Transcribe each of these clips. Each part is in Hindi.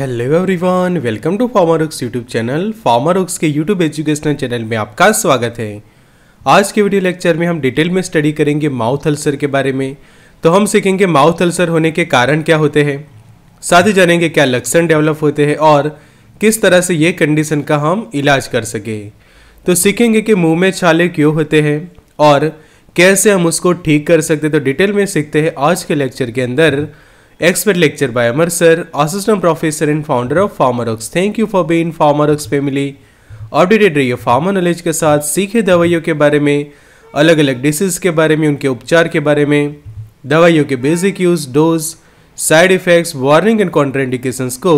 Hello everyone welcome to Pharmarox YouTube channel Pharmarox के यूट्यूब एजुकेशनल चैनल में आपका स्वागत है आज के वीडियो लेक्चर में हम डिटेल में स्टडी करेंगे माउथ अल्सर के बारे में तो हम सीखेंगे माउथ अल्सर होने के कारण क्या होते हैं साथ ही जानेंगे क्या लक्षण डेवलप होते हैं और किस तरह से ये कंडीशन का हम इलाज कर सके तो सीखेंगे कि मुँह में छाले क्यों होते हैं और कैसे हम उसको ठीक कर सकते तो डिटेल में सीखते हैं आज के लेक्चर के अंदर expert lecture by Amar sir, assistant professor and founder of Pharmarox. Thank you for being Pharmarox family. Updated रहिए फार्मा नॉलेज के साथ सीखे दवाइयों के बारे में अलग अलग डिसीज के बारे में उनके उपचार के बारे में दवाइयों के basic use dose side effects warning and contraindications को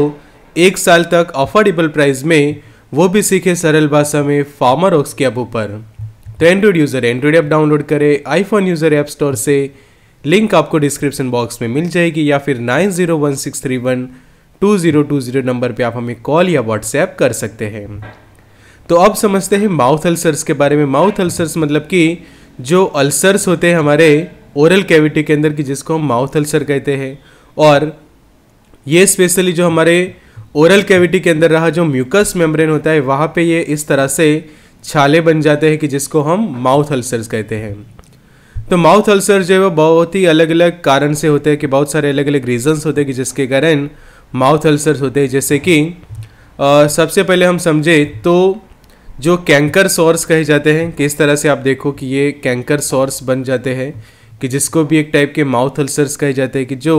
एक साल तक अफोर्डेबल प्राइस में वो भी सीखे सरल भाषा में फार्मा रॉक्स के ऐप ऊपर तो Android user Android app download करें आईफोन यूज़र ऐप स्टोर से लिंक आपको डिस्क्रिप्शन बॉक्स में मिल जाएगी या फिर nine zero one six three one two zero two zero number पर आप हमें कॉल या व्हाट्सएप कर सकते हैं तो अब समझते हैं माउथ अल्सर्स के बारे में माउथ अल्सर्स मतलब कि जो अल्सर्स होते हैं हमारे ओरल कैविटी के अंदर की जिसको हम माउथ अल्सर कहते हैं और ये स्पेशली जो हमारे ओरल कैविटी के अंदर रहा जो म्यूकस मेम्ब्रेन होता है वहाँ पे ये इस तरह से छाले बन जाते हैं कि जिसको हम माउथ अल्सर्स कहते हैं तो माउथ अल्सर जो है वो बहुत ही अलग अलग कारण से होते हैं कि बहुत सारे अलग अलग रीजंस होते हैं कि जिसके कारण माउथ अल्सर्स होते हैं जैसे कि आ, सबसे पहले हम समझे तो जो कैंकर सोर्स कहे जाते हैं किस तरह से आप देखो कि ये कैंकर सोर्स बन जाते हैं कि जिसको भी एक टाइप के माउथ अल्सर्स कहे जाते हैं कि जो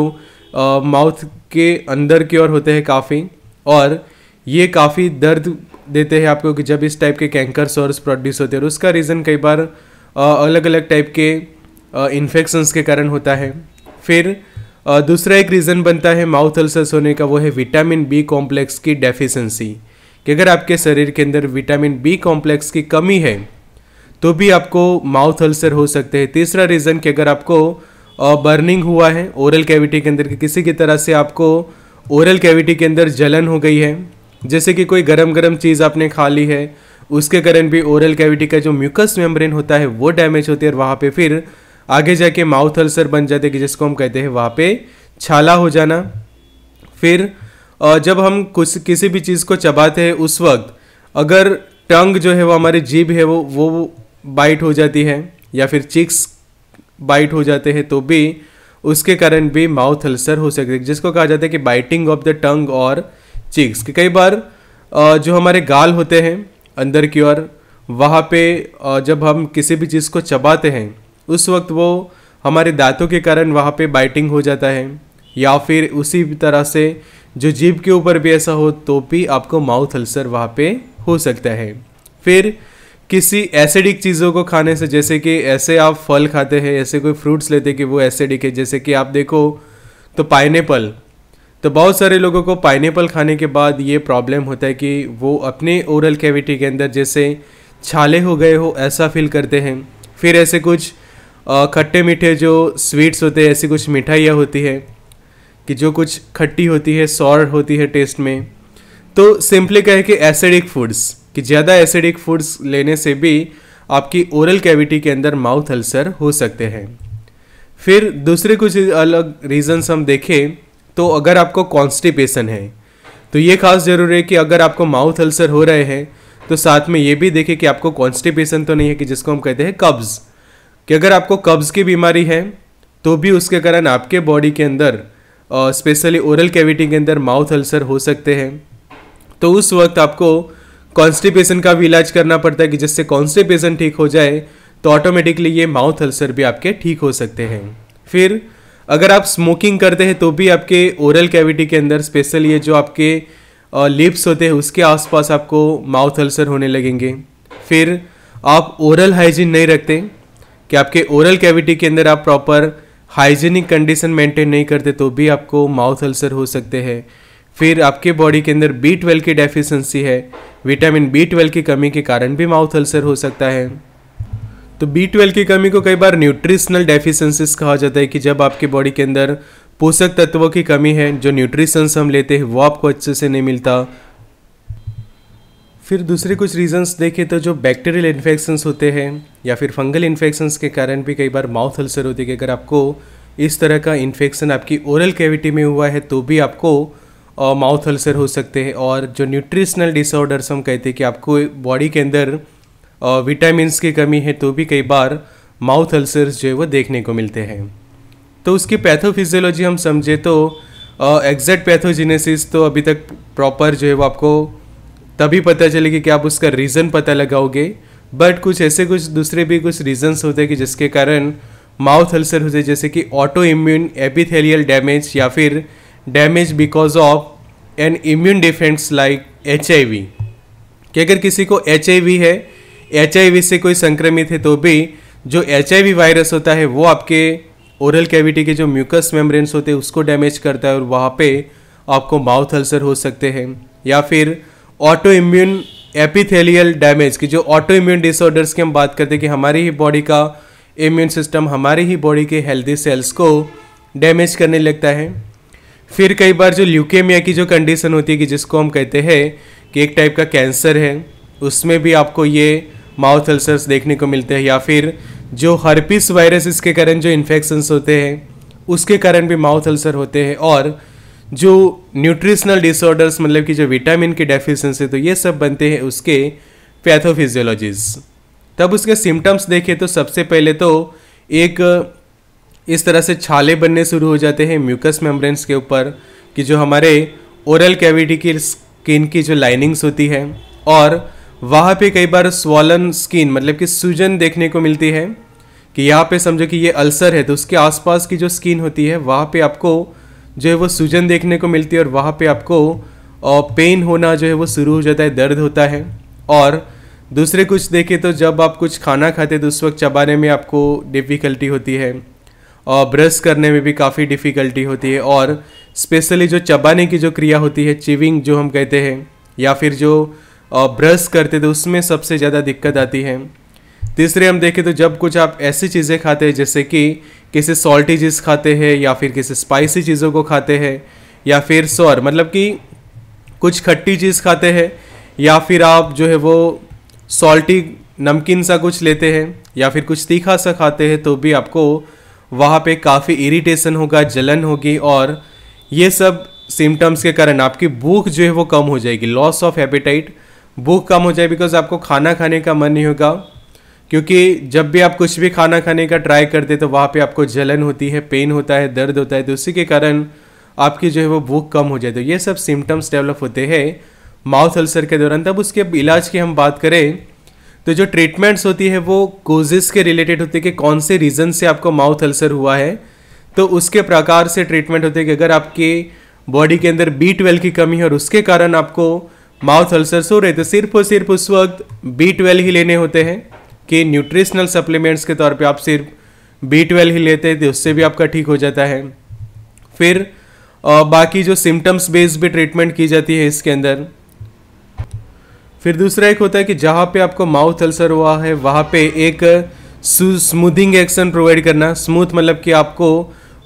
माउथ के अंदर की ओर होते हैं काफ़ी और ये काफ़ी दर्द देते हैं आपको कि जब इस टाइप के कैंकर सोर्स प्रोड्यूस होते हैं और उसका रीज़न कई बार अलग अलग टाइप के इन्फेक्शंस के कारण होता है फिर दूसरा एक रीज़न बनता है माउथ अल्सर्स होने का वो है विटामिन बी कॉम्प्लेक्स की डेफिशिएंसी कि अगर आपके शरीर के अंदर विटामिन बी कॉम्प्लेक्स की कमी है तो भी आपको माउथ अल्सर हो सकते हैं तीसरा रीज़न कि अगर आपको बर्निंग हुआ है ओरल कैविटी के अंदर कि किसी की तरह से आपको ओरल कैविटी के अंदर जलन हो गई है जैसे कि कोई गरम गरम चीज़ आपने खा ली है उसके कारण भी ओरल कैविटी का जो म्यूकस मेम्ब्रेन होता है वो डैमेज होती है और वहाँ पे फिर आगे जाके माउथ अल्सर बन जाते कि जिसको हम कहते हैं वहाँ पे छाला हो जाना फिर जब हम कुछ किसी भी चीज़ को चबाते हैं उस वक्त अगर टंग जो है वो हमारी जीभ है वो वो बाइट हो जाती है या फिर चिक्स बाइट हो जाते हैं तो भी उसके कारण भी माउथ अल्सर हो सकते हैं जिसको कहा जाता है कि बाइटिंग ऑफ द टंग और चिक्स कि कई बार जो हमारे गाल होते हैं अंदर की ओर वहाँ पे जब हम किसी भी चीज़ को चबाते हैं उस वक्त वो हमारे दांतों के कारण वहाँ पे बाइटिंग हो जाता है या फिर उसी तरह से जो जीभ के ऊपर भी ऐसा हो तो भी आपको माउथ अल्सर वहाँ पे हो सकता है फिर किसी एसिडिक चीज़ों को खाने से जैसे कि ऐसे आप फल खाते हैं ऐसे कोई फ्रूट्स लेते हैं कि वो एसिडिक है जैसे कि आप देखो तो पाइनएपल तो बहुत सारे लोगों को पाइनएपल खाने के बाद ये प्रॉब्लम होता है कि वो अपने ओरल कैविटी के अंदर जैसे छाले हो गए हो ऐसा फील करते हैं फिर ऐसे कुछ खट्टे मीठे जो स्वीट्स होते हैं ऐसी कुछ मिठाइयाँ होती है कि जो कुछ खट्टी होती है सॉर होती है टेस्ट में तो सिंपली कहे कि एसिडिक फूड्स कि ज़्यादा एसिडिक फूड्स लेने से भी आपकी ओरल कैविटी के अंदर माउथ अल्सर हो सकते हैं फिर दूसरे कुछ अलग रीजंस हम देखें तो अगर आपको कॉन्स्टिपेशन है तो ये खास ज़रूरी है कि अगर आपको माउथ अल्सर हो रहे हैं तो साथ में ये भी देखें कि आपको कॉन्स्टिपेशन तो नहीं है कि जिसको हम कहते हैं कब्ज़ कि अगर आपको कब्ज़ की बीमारी है तो भी उसके कारण आपके बॉडी के अंदर स्पेशली ओरल कैविटी के अंदर माउथ अल्सर हो सकते हैं तो उस वक्त आपको कॉन्स्टिपेशन का भी इलाज करना पड़ता है कि जिससे कॉन्स्टिपेशन ठीक हो जाए तो ऑटोमेटिकली ये माउथ अल्सर भी आपके ठीक हो सकते हैं फिर अगर आप स्मोकिंग करते हैं तो भी आपके ओरल कैविटी के अंदर स्पेशल ये जो आपके लिप्स होते हैं उसके आसपास आपको माउथ अल्सर होने लगेंगे फिर आप ओरल हाइजीन नहीं रखते कि आपके ओरल कैविटी के अंदर आप प्रॉपर हाइजीनिक कंडीशन मेंटेन नहीं करते तो भी आपको माउथ अल्सर हो सकते हैं फिर आपके बॉडी के अंदर बी ट्वेल्व की डेफिशिएंसी है विटामिन बी ट्वेल्व की कमी के कारण भी माउथ अल्सर हो सकता है तो बी ट्वेल्व की कमी को कई बार न्यूट्रिशनल डेफिशिएंसीज कहा जाता है कि जब आपके बॉडी के अंदर पोषक तत्वों की कमी है जो न्यूट्रिशंस हम लेते हैं वो आपको अच्छे से नहीं मिलता फिर दूसरे कुछ रीजंस देखें तो जो बैक्टीरियल इन्फेक्शंस होते हैं या फिर फंगल इन्फेक्शन के कारण भी कई बार माउथ अल्सर होती है अगर आपको इस तरह का इन्फेक्शन आपकी ओरल कैविटी में हुआ है तो भी आपको माउथ अल्सर हो सकते हैं और जो न्यूट्रिशनल डिसऑर्डर्स हम कहते हैं कि आपको बॉडी के अंदर विटामिन्स की कमी है तो भी कई बार माउथ अल्सर्स जो है वो देखने को मिलते हैं तो उसकी पैथोफिजियोलॉजी हम समझे तो एग्जैक्ट पैथोजिनेसिस तो अभी तक प्रॉपर जो है वो आपको तभी पता चलेगा कि आप उसका रीज़न पता लगाओगे बट कुछ ऐसे कुछ दूसरे भी कुछ रीजंस होते हैं कि जिसके कारण माउथ अल्सर होते हैं जैसे कि ऑटो इम्यून एपिथेलियल डैमेज या फिर damage because of an immune defence like H कि अगर किसी को एच है एच से कोई संक्रमित है तो भी जो एच वायरस होता है वो आपके ओरल कैविटी के जो म्यूकस मेम्ब्रेन्स होते हैं उसको डैमेज करता है और वहाँ पे आपको माउथ अल्सर हो सकते हैं या फिर ऑटो इम्यून एपिथेलियल डैमेज की जो ऑटो इम्यून डिसऑर्डर्स की हम बात करते हैं कि हमारी ही बॉडी का इम्यून सिस्टम हमारी ही बॉडी के हेल्दी सेल्स को डैमेज करने लगता है फिर कई बार जो ल्यूकेमिया की जो कंडीशन होती है कि जिसको हम कहते हैं कि एक टाइप का कैंसर है उसमें भी आपको ये माउथ अल्सर्स देखने को मिलते हैं या फिर जो हर्पिस वायरस इसके कारण जो इन्फेक्शंस होते हैं उसके कारण भी माउथ अल्सर होते हैं और जो न्यूट्रिशनल डिसऑर्डर्स मतलब कि जो विटामिन की डेफिशिएंसी तो ये सब बनते हैं उसके पैथोफिजियोलॉजीज तब उसके सिम्टम्स देखें तो सबसे पहले तो एक इस तरह से छाले बनने शुरू हो जाते हैं म्यूकस मेम्ब्रेन्स के ऊपर कि जो हमारे ओरल कैविटी की स्किन की जो लाइनिंग्स होती है और वहाँ पे कई बार स्वॉलन स्किन मतलब कि सूजन देखने को मिलती है कि यहाँ पे समझो कि ये अल्सर है तो उसके आसपास की जो स्किन होती है वहाँ पे आपको जो है वो सूजन देखने को मिलती है और वहाँ पे आपको पेन होना जो है वो शुरू हो जाता है दर्द होता है और दूसरे कुछ देखें तो जब आप कुछ खाना खाते तो उस वक्त चबाने में आपको डिफ़िकल्टी होती है और ब्रश करने में भी काफ़ी डिफ़िकल्टी होती है और स्पेशली जो चबाने की जो क्रिया होती है चिविंग जो हम कहते हैं या फिर जो ब्रश करते तो उसमें सबसे ज़्यादा दिक्कत आती है तीसरे हम देखें तो जब कुछ आप ऐसी चीज़ें खाते हैं जैसे कि किसी सॉल्टी चीज़ खाते हैं या फिर किसी स्पाइसी चीज़ों को खाते हैं या फिर सौर मतलब कि कुछ खट्टी चीज़ खाते हैं या फिर आप जो है वो सॉल्टी नमकीन सा कुछ लेते हैं या फिर कुछ तीखा सा खाते हैं तो भी आपको वहाँ पे काफ़ी इरिटेशन होगा जलन होगी और ये सब सिम्टम्स के कारण आपकी भूख जो है वो कम हो जाएगी लॉस ऑफ एपिटाइट भूख कम हो जाए बिकॉज आपको खाना खाने का मन नहीं होगा क्योंकि जब भी आप कुछ भी खाना खाने का ट्राई करते तो वहाँ पे आपको जलन होती है पेन होता है दर्द होता है तो उसी के कारण आपकी जो है वो भूख कम हो जाती है तो ये सब सिम्टम्स डेवलप होते हैं माउथ अल्सर के दौरान तब उसके इलाज की हम बात करें तो जो ट्रीटमेंट्स होती है वो कोजेस के रिलेटेड होते हैं कि कौन से रीज़न से आपको माउथ अल्सर हुआ है तो उसके प्रकार से ट्रीटमेंट होते हैं कि अगर आपके बॉडी के अंदर बी ट्वेल्व की कमी है और उसके कारण आपको माउथ अल्सर सो रहे तो सिर्फ और सिर्फ उस वक्त बी ट्वेल्व ही लेने होते हैं कि न्यूट्रिशनल सप्लीमेंट्स के तौर पे आप सिर्फ बी ट्वेल्व ही लेते थे तो उससे भी आपका ठीक हो जाता है फिर बाकी जो सिम्टम्स बेस्ड भी ट्रीटमेंट की जाती है इसके अंदर फिर दूसरा एक होता है कि जहाँ पे आपको माउथ अल्सर हुआ है वहाँ पे एक स्मूथिंग एक्शन प्रोवाइड करना स्मूथ मतलब कि आपको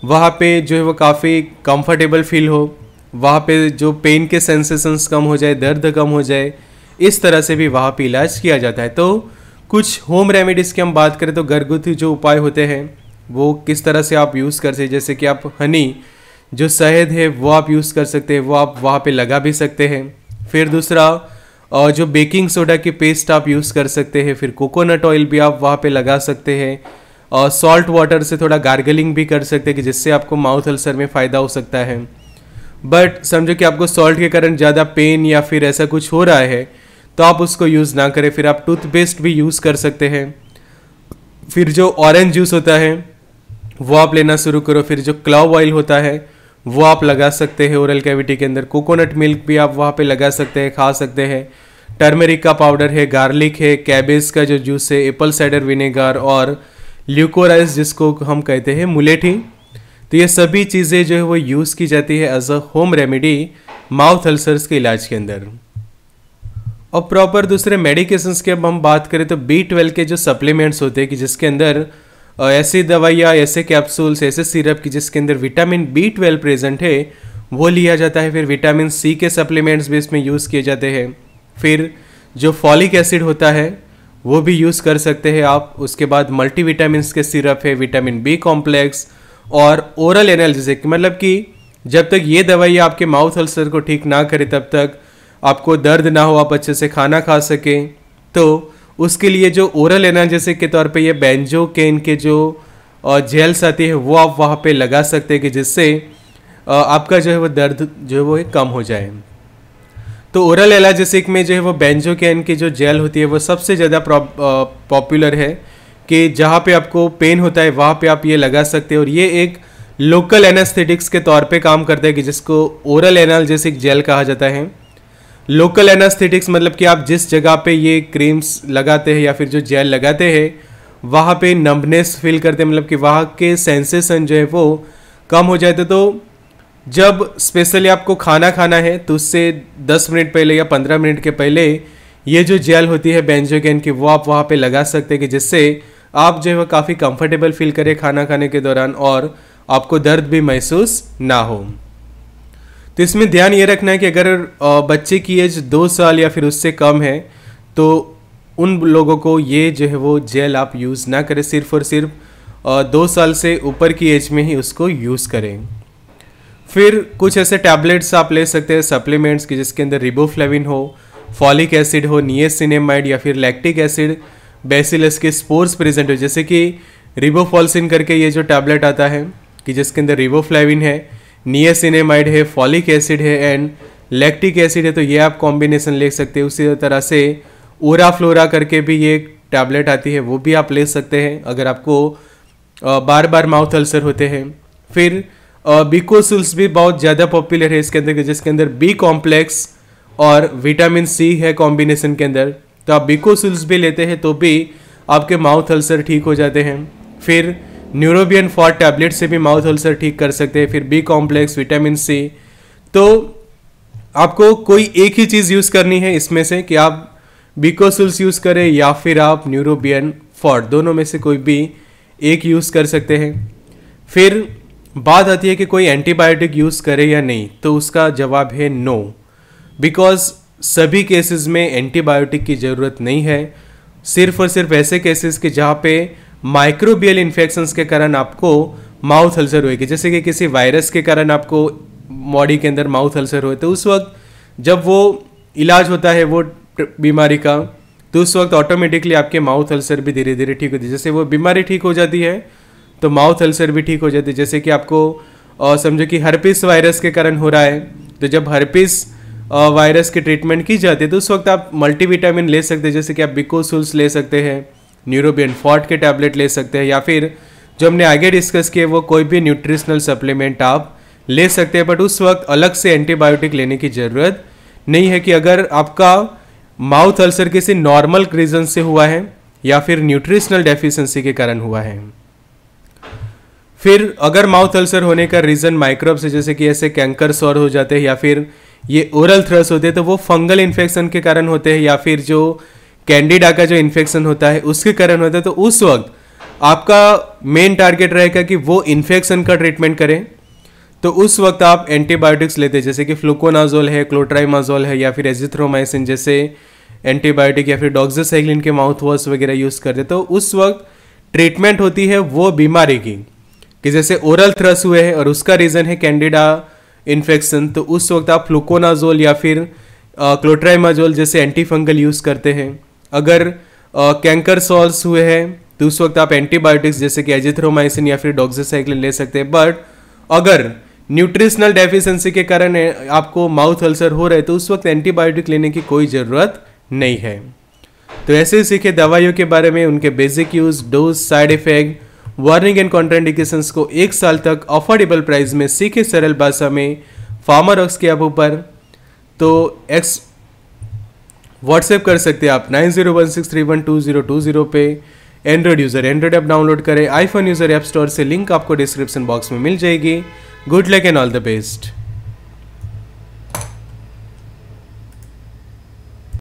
वहाँ पे जो है वो काफ़ी कंफर्टेबल फील हो वहाँ पे जो पेन के सेंसेशंस कम हो जाए दर्द कम हो जाए इस तरह से भी वहाँ पे इलाज किया जाता है तो कुछ होम रेमेडीज़ की हम बात करें तो घरगुती जो उपाय होते हैं वो किस तरह से आप यूज़ कर सकते जैसे कि आप हनी जो शहद है वो आप यूज़ कर सकते हैं वो आप वहाँ पे लगा भी सकते हैं फिर दूसरा और जो बेकिंग सोडा की पेस्ट आप यूज़ कर सकते हैं फिर कोकोनट ऑयल भी आप वहाँ पे लगा सकते हैं और सॉल्ट वाटर से थोड़ा गार्गलिंग भी कर सकते हैं कि जिससे आपको माउथ अल्सर में फ़ायदा हो सकता है बट समझो कि आपको सॉल्ट के कारण ज़्यादा पेन या फिर ऐसा कुछ हो रहा है तो आप उसको यूज़ ना करें फिर आप टूथपेस्ट भी यूज़ कर सकते हैं फिर जो ऑरेंज जूस होता है वो आप लेना शुरू करो फिर जो क्लाव ऑयल होता है वो आप लगा सकते हैं ओरल कैविटी के अंदर कोकोनट मिल्क भी आप वहाँ पे लगा सकते हैं खा सकते हैं टर्मेरिक का पाउडर है गार्लिक है कैबेज का जो जूस है एप्पल साइडर विनेगर और ल्यूकोराइस जिसको हम कहते हैं मुलेठी तो ये सभी चीज़ें जो है वो यूज़ की जाती है as a home remedy mouth ulcers के इलाज के अंदर और प्रॉपर दूसरे मेडिकेशंस की अब हम बात करें तो बी ट्वेल्व के जो सप्लीमेंट्स होते हैं कि जिसके अंदर ऐसी दवाइयाँ ऐसे कैप्सूल्स ऐसे सिरप की जिसके अंदर विटामिन बी ट्वेल्व प्रेजेंट है वो लिया जाता है फिर विटामिन सी के सप्लीमेंट्स भी इसमें यूज़ किए जाते हैं फिर जो फॉलिक एसिड होता है वो भी यूज़ कर सकते हैं आप उसके बाद मल्टी विटामिन के सिरप है विटामिन बी कॉम्प्लेक्स और ओरल एनालिजिक मतलब कि जब तक ये दवाइयाँ आपके माउथ अल्सर को ठीक ना करे तब तक आपको दर्द ना हो आप अच्छे से खाना खा सकें तो उसके लिए जो ओरल एनर्जेसिक के तौर पे ये बेंजो केन के जो जेल्स आती है वो आप वहाँ पे लगा सकते हैं कि जिससे आपका जो है वो दर्द जो है वो कम हो जाए तो ओरल एलाजेसिक में जो है वो के की जो जेल होती है वो सबसे ज़्यादा पॉपुलर है कि जहाँ पे आपको पेन होता है वहाँ पे आप ये लगा सकते हैं और ये एक लोकल एनास्थेटिक्स के तौर पे काम करता है कि जिसको ओरल एनाल जेल कहा जाता है लोकल एनास्थेटिक्स मतलब कि आप जिस जगह पे ये क्रीम्स लगाते हैं या फिर जो जेल लगाते हैं वहाँ पे नंबनेस फील करते हैं मतलब कि वहाँ के सेंसेशन जो है वो कम हो जाते तो जब स्पेशली आपको खाना खाना है तो उससे 10 मिनट पहले या 15 मिनट के पहले ये जो जेल होती है बेंजोगेन की वो आप वहाँ पे लगा सकते हैं कि जिससे आप जो है वो काफ़ी कंफर्टेबल फील करें खाना खाने के दौरान और आपको दर्द भी महसूस ना हो तो इसमें ध्यान ये रखना है कि अगर बच्चे की एज दो साल या फिर उससे कम है तो उन लोगों को ये जो है वो जेल आप यूज़ ना करें सिर्फ और सिर्फ दो साल से ऊपर की एज में ही उसको यूज़ करें फिर कुछ ऐसे टैबलेट्स आप ले सकते हैं सप्लीमेंट्स की जिसके अंदर रिबोफ्लेविन हो फॉलिक एसिड हो नियसिनेमाइड या फिर लैक्टिक एसिड बेसिलस के स्पोर्स प्रेजेंट हो जैसे कि रिबोफॉल्सिन करके ये जो टैबलेट आता है कि जिसके अंदर रिबोफ्लेविन है नियसिनेमाइड है फॉलिक एसिड है एंड लैक्टिक एसिड है तो ये आप कॉम्बिनेशन ले सकते हैं उसी तरह से ओरा फ्लोरा करके भी ये टैबलेट आती है वो भी आप ले सकते हैं अगर आपको बार बार माउथ अल्सर होते हैं फिर बिकोसुल्स भी बहुत ज़्यादा पॉपुलर है इसके अंदर जिसके अंदर बी कॉम्प्लेक्स और विटामिन सी है कॉम्बिनेशन के अंदर तो आप बिकोसुल्स भी लेते हैं तो भी आपके माउथ अल्सर ठीक हो जाते हैं फिर न्यूरोबियन फॉर टैबलेट से भी माउथ अल्सर ठीक कर सकते हैं फिर बी कॉम्प्लेक्स विटामिन सी तो आपको कोई एक ही चीज़ यूज़ करनी है इसमें से कि आप बिकोसुल्स यूज़ करें या फिर आप न्यूरोबियन फॉर दोनों में से कोई भी एक यूज़ कर सकते हैं फिर बात आती है कि कोई एंटीबायोटिक यूज़ करे या नहीं तो उसका जवाब है नो बिकॉज सभी केसेस में एंटीबायोटिक की ज़रूरत नहीं है सिर्फ और सिर्फ ऐसे केसेस कि जहाँ पे माइक्रोबियल इन्फेक्शंस के कारण आपको माउथ अल्सर होएगी जैसे कि किसी वायरस के कारण आपको बॉडी के अंदर माउथ अल्सर हो तो उस वक्त जब वो इलाज होता है वो बीमारी का तो उस वक्त ऑटोमेटिकली आपके माउथ अल्सर भी धीरे धीरे ठीक होती है जैसे वो बीमारी ठीक हो जाती है तो माउथ अल्सर भी ठीक हो जाती है जैसे कि आपको समझो कि हर्पिस वायरस के कारण हो रहा है तो जब हर्पिस वायरस की ट्रीटमेंट की जाती है तो उस वक्त आप मल्टीविटामिन ले सकते हैं जैसे कि आप बिकोसुल्स ले सकते हैं न्यूरोबियन फॉर्ट के टैबलेट ले सकते हैं या फिर जो हमने आगे डिस्कस किए वो कोई भी न्यूट्रिशनल सप्लीमेंट आप ले सकते हैं बट उस वक्त अलग से एंटीबायोटिक लेने की ज़रूरत नहीं है कि अगर आपका माउथ अल्सर किसी नॉर्मल रीजन से हुआ है या फिर न्यूट्रिशनल डेफिशिएंसी के कारण हुआ है फिर अगर माउथ अल्सर होने का रीज़न माइक्रोब्स है जैसे कि ऐसे कैंकर सॉर हो जाते हैं या फिर ये ओरल थ्रस होते हैं तो वो फंगल इन्फेक्शन के कारण होते हैं या फिर जो कैंडिडा का जो इन्फेक्शन होता है उसके कारण होता है तो उस वक्त आपका मेन टारगेट रहेगा कि वो इन्फेक्शन का ट्रीटमेंट करें तो उस वक्त आप एंटीबायोटिक्स लेते हैं जैसे कि फ्लूकोनाजोल है क्लोट्राइमाजोल है या फिर एजिथ्रोमाइसिन जैसे एंटीबायोटिक या फिर डॉक्सोसाइक्लिन के माउथ वॉश वगैरह यूज़ करते तो उस वक्त ट्रीटमेंट होती है वो बीमारी की कि जैसे ओरल थ्रस हुए हैं और उसका रीज़न है कैंडिडा इन्फेक्शन तो उस वक्त आप फ्लूकोनाजोल या फिर क्लोट्राइमाजोल जैसे एंटीफंगल यूज़ करते हैं अगर कैंकर सॉल्स हुए हैं तो उस वक्त आप एंटीबायोटिक्स जैसे कि एजिथ्रोमाइसिन या फिर डॉक्सीसाइक्लिन ले सकते हैं बट अगर न्यूट्रिशनल डेफिशिएंसी के कारण आपको माउथ अल्सर हो रहे तो उस वक्त एंटीबायोटिक लेने की कोई ज़रूरत नहीं है तो ऐसे ही सीखे दवाइयों के बारे में उनके basic use dose side effect warning and contraindication को एक साल तक अफोर्डेबल प्राइस में सीखे सरल भाषा में फार्मा रॉक्स के आप ऊपर तो एक्स व्हाट्सएप कर सकते हैं आप nine zero one six three one two zero two zero पे Android user Android app download करें आईफोन यूज़र ऐप स्टोर से लिंक आपको डिस्क्रिप्शन बॉक्स में मिल जाएगी good luck and all the best